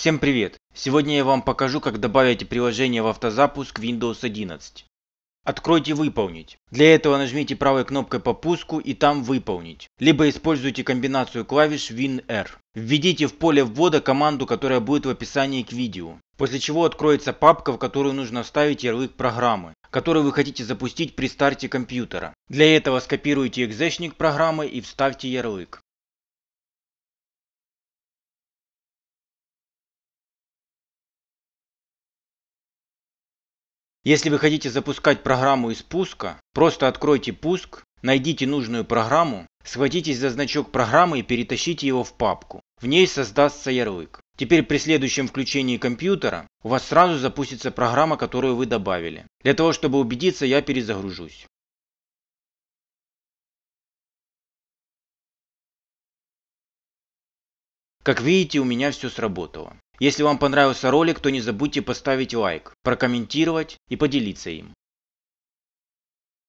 Всем привет! Сегодня я вам покажу, как добавить приложение в автозапуск Windows 11. Откройте «Выполнить». Для этого нажмите правой кнопкой по пуску и там «Выполнить». Либо используйте комбинацию клавиш WinR. Введите в поле ввода команду, которая будет в описании к видео. После чего откроется папка, в которую нужно вставить ярлык программы, которую вы хотите запустить при старте компьютера. Для этого скопируйте экзешник программы и вставьте ярлык. Если вы хотите запускать программу из пуска, просто откройте пуск, найдите нужную программу, схватитесь за значок программы и перетащите его в папку. В ней создастся ярлык. Теперь при следующем включении компьютера у вас сразу запустится программа, которую вы добавили. Для того, чтобы убедиться, я перезагружусь. Как видите, у меня все сработало. Если вам понравился ролик, то не забудьте поставить лайк, прокомментировать и поделиться им.